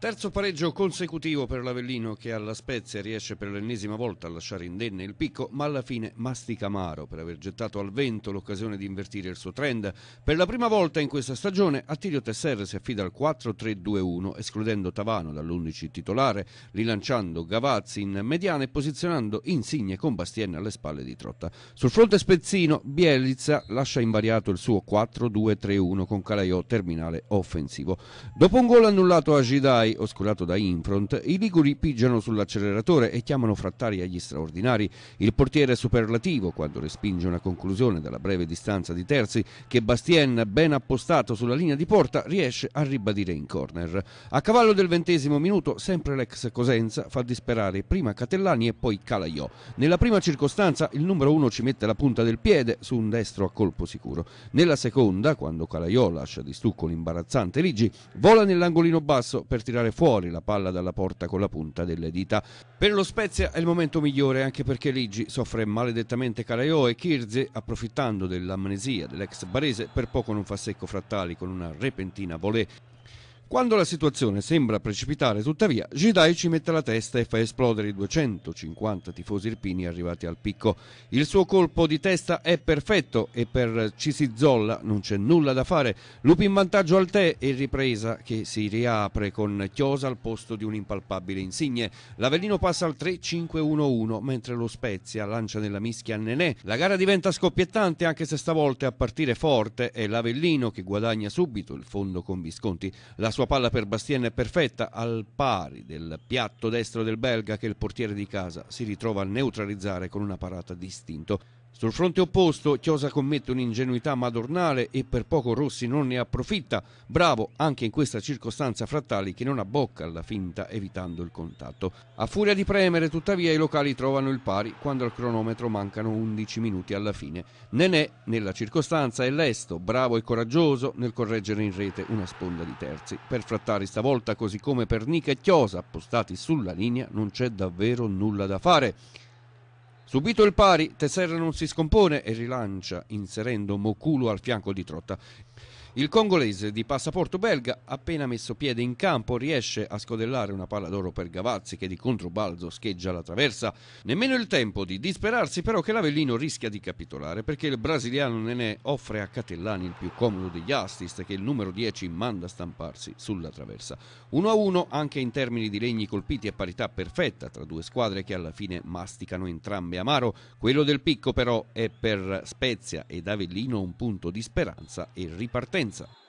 Terzo pareggio consecutivo per l'Avellino che alla Spezia riesce per l'ennesima volta a lasciare indenne il picco, ma alla fine mastica amaro per aver gettato al vento l'occasione di invertire il suo trend. Per la prima volta in questa stagione Attilio Tesser si affida al 4-3-2-1, escludendo Tavano dall'11 titolare, rilanciando Gavazzi in mediana e posizionando Insigne con Bastien alle spalle di Trotta. Sul fronte spezzino Bielizza lascia invariato il suo 4-2-3-1 con Calaiò terminale offensivo. Dopo un gol annullato a Gidai Rai, oscurato da Infront, i liguri pigiano sull'acceleratore e chiamano Frattari agli straordinari. Il portiere superlativo, quando respinge una conclusione dalla breve distanza di terzi, che Bastien, ben appostato sulla linea di porta, riesce a ribadire in corner. A cavallo del ventesimo minuto, sempre l'ex Cosenza fa disperare prima Catellani e poi Calaiò. Nella prima circostanza, il numero uno ci mette la punta del piede su un destro a colpo sicuro. Nella seconda, quando Calaiò lascia di stucco l'imbarazzante Riggi, vola nell'angolino basso per tirare tirare fuori la palla dalla porta con la punta delle dita. Per lo Spezia è il momento migliore anche perché Ligi soffre maledettamente Calaiò e Kirze, approfittando dell'amnesia dell'ex barese, per poco non fa secco Frattali con una repentina volée. Quando la situazione sembra precipitare, tuttavia, Gidai ci mette la testa e fa esplodere i 250 tifosi irpini arrivati al picco. Il suo colpo di testa è perfetto e per Cisizolla non c'è nulla da fare. Lupi in vantaggio al tè e ripresa che si riapre con Chiosa al posto di un impalpabile insigne. L'Avellino passa al 3-5-1-1 mentre lo Spezia lancia nella mischia a Nenè. La gara diventa scoppiettante anche se stavolta a partire forte è l'Avellino che guadagna subito il fondo con Visconti. La sua palla per Bastien è perfetta, al pari del piatto destro del belga che il portiere di casa si ritrova a neutralizzare con una parata distinto. Sul fronte opposto, Chiosa commette un'ingenuità madornale e per poco Rossi non ne approfitta, bravo anche in questa circostanza Frattali che non abbocca alla finta evitando il contatto. A furia di premere, tuttavia, i locali trovano il pari quando al cronometro mancano 11 minuti alla fine. Nenè, nella circostanza, è lesto, bravo e coraggioso nel correggere in rete una sponda di terzi. Per Frattali stavolta, così come per Nica e Chiosa, appostati sulla linea, non c'è davvero nulla da fare. Subito il pari, Tesserra non si scompone e rilancia inserendo Moculo al fianco di Trotta. Il congolese di passaporto belga, appena messo piede in campo, riesce a scodellare una palla d'oro per Gavazzi che di controbalzo scheggia la traversa. Nemmeno il tempo di disperarsi però che l'Avellino rischia di capitolare perché il brasiliano Nenè offre a Catellani il più comodo degli assist che il numero 10 manda a stamparsi sulla traversa. 1-1 anche in termini di legni colpiti e parità perfetta tra due squadre che alla fine masticano entrambe amaro. Quello del picco però è per Spezia ed Avellino un punto di speranza e ripartenza Mainzer.